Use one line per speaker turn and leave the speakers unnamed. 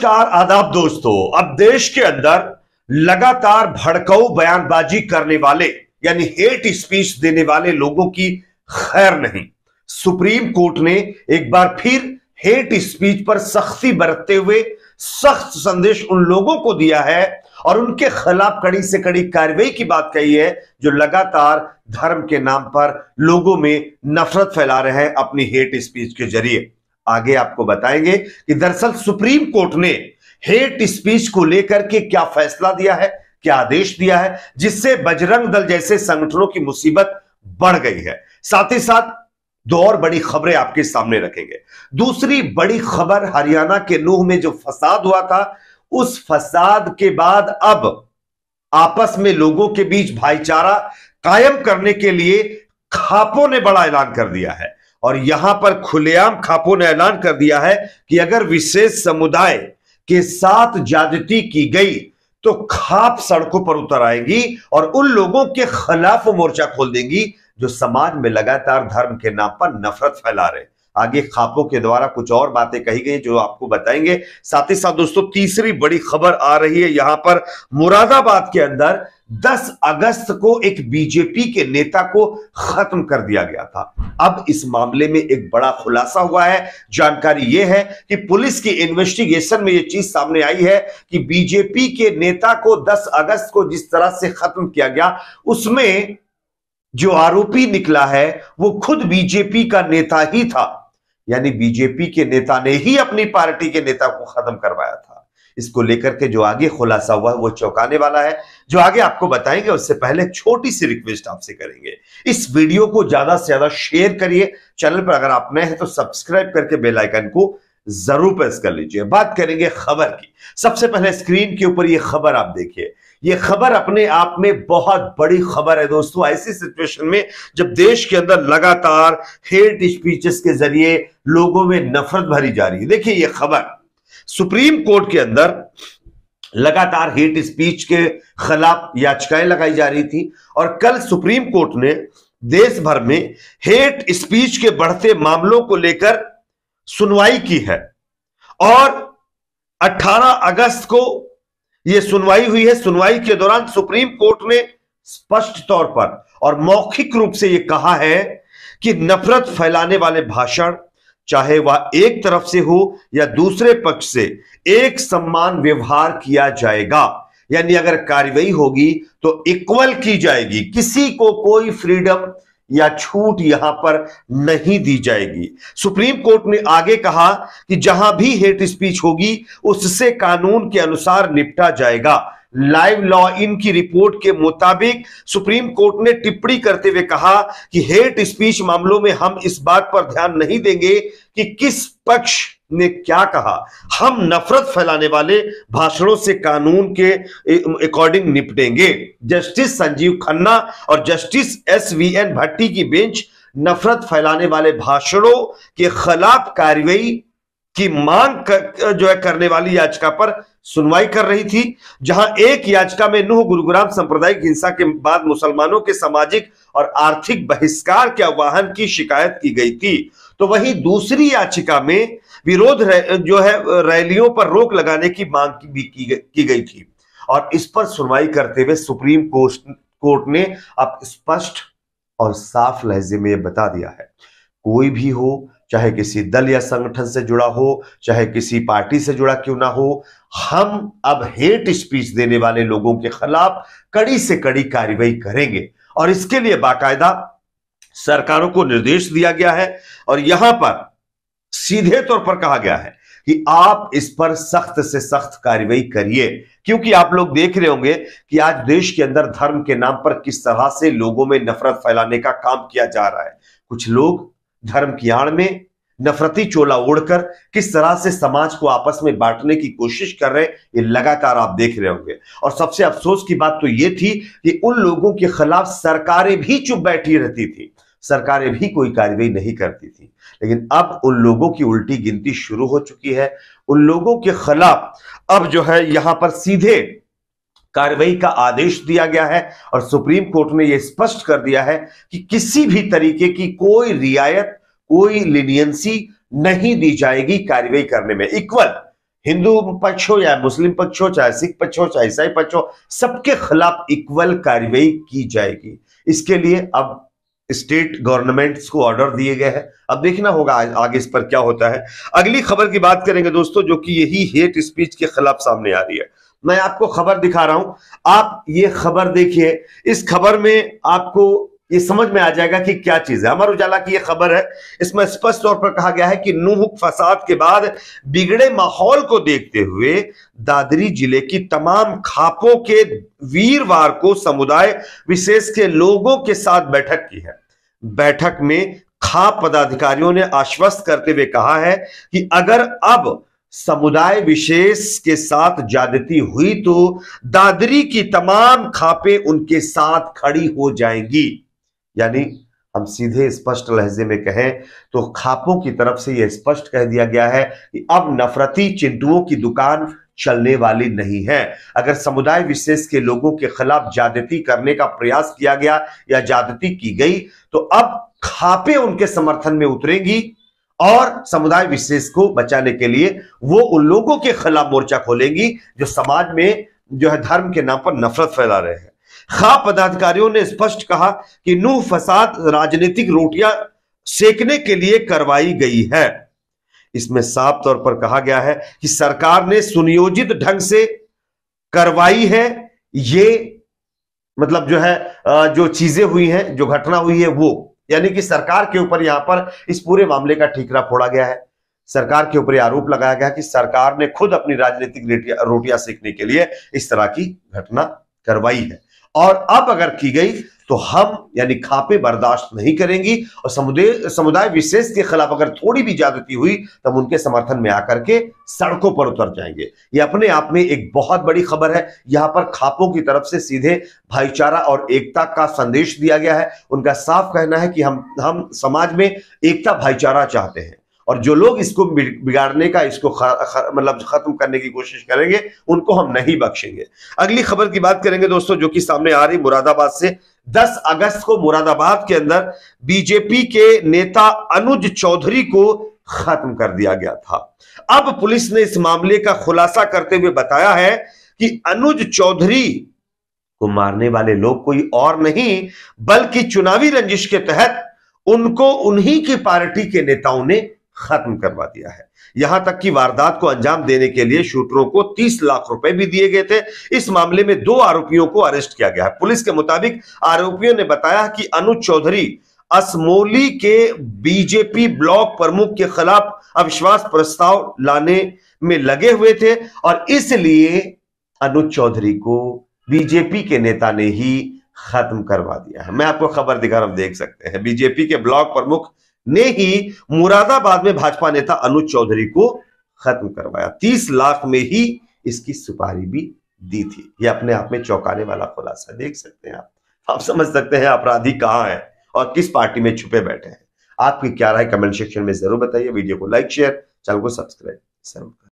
नमस्कार आदाब दोस्तों अब देश के अंदर लगातार भड़काऊ बयानबाजी करने वाले यानी हेट स्पीच देने वाले लोगों की खैर नहीं सुप्रीम कोर्ट ने एक बार फिर हेट स्पीच पर सख्ती बरतते हुए सख्त संदेश उन लोगों को दिया है और उनके खिलाफ कड़ी से कड़ी कार्रवाई की बात कही है जो लगातार धर्म के नाम पर लोगों में नफरत फैला रहे हैं अपनी हेट स्पीच के जरिए आगे आपको बताएंगे कि दरअसल सुप्रीम कोर्ट ने हेट स्पीच को लेकर के क्या फैसला दिया है क्या आदेश दिया है जिससे बजरंग दल जैसे संगठनों की मुसीबत बढ़ गई है साथ ही साथ दो और बड़ी खबरें आपके सामने रखेंगे दूसरी बड़ी खबर हरियाणा के नूह में जो फसाद हुआ था उस फसाद के बाद अब आपस में लोगों के बीच भाईचारा कायम करने के लिए खापों ने बड़ा ऐलान कर दिया है और यहां पर खुलेआम खापो ने ऐलान कर दिया है कि अगर विशेष समुदाय के साथ ज्यादती की गई तो खाप सड़कों पर उतर आएंगी और उन लोगों के खिलाफ मोर्चा खोल देंगी जो समाज में लगातार धर्म के नाम पर नफरत फैला रहे आगे खापों के द्वारा कुछ और बातें कही गई जो आपको बताएंगे साथ ही साथ दोस्तों तीसरी बड़ी खबर आ रही है यहां पर मुरादाबाद के अंदर 10 अगस्त को एक बीजेपी के नेता को खत्म कर दिया गया था अब इस मामले में एक बड़ा खुलासा हुआ है जानकारी यह है कि पुलिस की इन्वेस्टिगेशन में यह चीज सामने आई है कि बीजेपी के नेता को 10 अगस्त को जिस तरह से खत्म किया गया उसमें जो आरोपी निकला है वो खुद बीजेपी का नेता ही था यानी बीजेपी के नेता ने ही अपनी पार्टी के नेता को खत्म करवाया था इसको लेकर के जो आगे खुलासा हुआ वो चौंकाने वाला है जो आगे आपको बताएंगे उससे पहले छोटी सी रिक्वेस्ट आपसे करेंगे इस वीडियो को ज्यादा से ज्यादा शेयर करिए चैनल पर अगर आप नए हैं तो सब्सक्राइब करके बेल आइकन को जरूर प्रेस कर लीजिए बात करेंगे खबर की सबसे पहले स्क्रीन के ऊपर ये खबर आप देखिए ये खबर अपने आप में बहुत बड़ी खबर है दोस्तों ऐसी सिचुएशन में जब देश के अंदर लगातार हेट स्पीचेस के जरिए लोगों में नफरत भरी जा रही है देखिए ये खबर सुप्रीम कोर्ट के अंदर लगातार हेट स्पीच के खिलाफ याचिकाएं लगाई जा रही थी और कल सुप्रीम कोर्ट ने देश भर में हेट स्पीच के बढ़ते मामलों को लेकर सुनवाई की है और 18 अगस्त को यह सुनवाई हुई है सुनवाई के दौरान सुप्रीम कोर्ट ने स्पष्ट तौर पर और मौखिक रूप से यह कहा है कि नफरत फैलाने वाले भाषण चाहे वह एक तरफ से हो या दूसरे पक्ष से एक सम्मान व्यवहार किया जाएगा यानी अगर कार्रवाई होगी तो इक्वल की जाएगी किसी को कोई फ्रीडम या छूट यहां पर नहीं दी जाएगी सुप्रीम कोर्ट ने आगे कहा कि जहां भी हेट स्पीच होगी उससे कानून के अनुसार निपटा जाएगा लाइव लॉ इन की रिपोर्ट के मुताबिक सुप्रीम कोर्ट ने टिप्पणी करते हुए कहा कि हेट स्पीच मामलों में हम इस बात पर ध्यान नहीं देंगे कि किस पक्ष ने क्या कहा हम नफरत फैलाने वाले भाषणों से कानून के अकॉर्डिंग निपटेंगे जस्टिस संजीव खन्ना और justice S V N Bhatti की बेंच नफरत फैलाने वाले भाषणों के खिलाफ कार्रवाई की मांग कर, जो है करने वाली याचिका पर सुनवाई कर रही थी जहां एक याचिका में नूह गुरुग्राम सांप्रदायिक हिंसा के बाद मुसलमानों के सामाजिक और आर्थिक बहिष्कार के आह्वान की शिकायत की गई थी तो वहीं दूसरी याचिका में विरोध जो है रैलियों पर रोक लगाने की मांग की, भी की, की गई थी और इस पर सुनवाई करते हुए सुप्रीम कोर्ट कोर्ट ने अब स्पष्ट और साफ लहजे में यह बता दिया है कोई भी हो चाहे किसी दल या संगठन से जुड़ा हो चाहे किसी पार्टी से जुड़ा क्यों ना हो हम अब हेट स्पीच देने वाले लोगों के खिलाफ कड़ी से कड़ी कार्रवाई करेंगे और इसके लिए बाकायदा सरकारों को निर्देश दिया गया है और यहां पर सीधे तौर पर कहा गया है कि आप इस पर सख्त से सख्त कार्रवाई करिए क्योंकि आप लोग देख रहे होंगे कि आज देश के अंदर धर्म के नाम पर किस तरह से लोगों में नफरत फैलाने का काम किया जा रहा है कुछ लोग धर्म की आड़ में नफरती चोला ओढ़कर किस तरह से समाज को आपस में बांटने की कोशिश कर रहे ये लगातार आप देख रहे होंगे और सबसे अफसोस की बात तो ये थी कि उन लोगों के खिलाफ सरकारें भी चुप बैठी रहती थी सरकारें भी कोई कार्रवाई नहीं करती थी लेकिन अब उन लोगों की उल्टी गिनती शुरू हो चुकी है उन लोगों के खिलाफ अब जो है यहां पर सीधे कार्रवाई का आदेश दिया गया है और सुप्रीम कोर्ट ने यह स्पष्ट कर दिया है कि किसी भी तरीके की कोई रियायत कोई लिनियंसी नहीं दी जाएगी कार्रवाई करने में इक्वल हिंदू पक्ष हो या मुस्लिम पक्ष हो चाहे सिख पक्ष हो चाहे ईसाई पक्ष हो सबके खिलाफ इक्वल कार्रवाई की जाएगी इसके लिए अब स्टेट गवर्नमेंट्स को ऑर्डर दिए गए हैं अब देखना होगा आगे इस पर क्या होता है अगली खबर की बात करेंगे दोस्तों जो कि यही हेट स्पीच के खिलाफ सामने आ रही है मैं आपको खबर दिखा रहा हूं आप ये खबर देखिए इस खबर में आपको ये समझ में आ जाएगा कि क्या चीज है अमर उजाला की ये खबर है इसमें स्पष्ट तौर पर कहा गया है कि नूह फसाद के बाद बिगड़े माहौल को देखते हुए दादरी जिले की तमाम खापों के वीरवार को समुदाय विशेष के लोगों के साथ बैठक की है बैठक में खाप पदाधिकारियों ने आश्वस्त करते हुए कहा है कि अगर अब समुदाय विशेष के साथ ज्यादती हुई तो दादरी की तमाम खापे उनके साथ खड़ी हो जाएंगी यानी हम सीधे स्पष्ट लहजे में कहें तो खापों की तरफ से यह स्पष्ट कह दिया गया है कि अब नफरती चिंटुओं की दुकान चलने वाली नहीं है अगर समुदाय विशेष के लोगों के खिलाफ ज्यादती करने का प्रयास किया गया या ज्यादती की गई तो अब खापे उनके समर्थन में उतरेगी और समुदाय विशेष को बचाने के लिए वो उन लोगों के खिलाफ मोर्चा खोलेंगी जो समाज में जो है धर्म के नाम पर नफरत फैला रहे हैं खा पदाधिकारियों ने स्पष्ट कहा कि नूह फसाद राजनीतिक रोटियां सेकने के लिए करवाई गई है इसमें साफ तौर पर कहा गया है कि सरकार ने सुनियोजित ढंग से करवाई है ये मतलब जो है जो चीजें हुई हैं जो घटना हुई है वो यानी कि सरकार के ऊपर यहां पर इस पूरे मामले का ठीकरा फोड़ा गया है सरकार के ऊपर आरोप लगाया गया कि सरकार ने खुद अपनी राजनीतिक रोटियां सेकने के लिए इस तरह की घटना करवाई है और अब अगर की गई तो हम यानी खापे बर्दाश्त नहीं करेंगी और समुदाय समुदाय विशेष के खिलाफ अगर थोड़ी भी ज्यादती हुई तो हम उनके समर्थन में आकर के सड़कों पर उतर जाएंगे ये अपने आप में एक बहुत बड़ी खबर है यहां पर खापों की तरफ से सीधे भाईचारा और एकता का संदेश दिया गया है उनका साफ कहना है कि हम हम समाज में एकता भाईचारा चाहते हैं और जो लोग इसको बिगाड़ने का इसको मतलब खत्म करने की कोशिश करेंगे उनको हम नहीं बख्शेंगे अगली खबर की बात करेंगे दोस्तों जो कि सामने आ रही मुरादाबाद से 10 अगस्त को मुरादाबाद के अंदर बीजेपी के नेता अनुज चौधरी को खत्म कर दिया गया था अब पुलिस ने इस मामले का खुलासा करते हुए बताया है कि अनुज चौधरी को मारने वाले लोग कोई और नहीं बल्कि चुनावी रंजिश के तहत उनको उन्हीं की पार्टी के नेताओं ने खत्म करवा दिया है यहां तक कि वारदात को अंजाम देने के लिए शूटरों को 30 लाख रुपए भी दिए गए थे इस मामले में दो आरोपियों को अरेस्ट किया गया है पुलिस के मुताबिक आरोपियों ने बताया कि अनु चौधरी असमोली के बीजेपी ब्लॉक प्रमुख के खिलाफ अविश्वास प्रस्ताव लाने में लगे हुए थे और इसलिए अनु चौधरी को बीजेपी के नेता ने ही खत्म करवा दिया है मैं आपको खबर दिखा रहा देख सकते हैं बीजेपी के ब्लॉक प्रमुख ने ही मुरादाबाद में भाजपा नेता अनुज चौधरी को खत्म करवाया तीस लाख में ही इसकी सुपारी भी दी थी ये अपने आप में चौंकाने वाला खुलासा देख सकते हैं आप आप समझ सकते हैं अपराधी कहाँ है और किस पार्टी में छुपे बैठे हैं आपकी क्या राय कमेंट सेक्शन में जरूर बताइए वीडियो को लाइक शेयर चैनल को सब्सक्राइब जरूर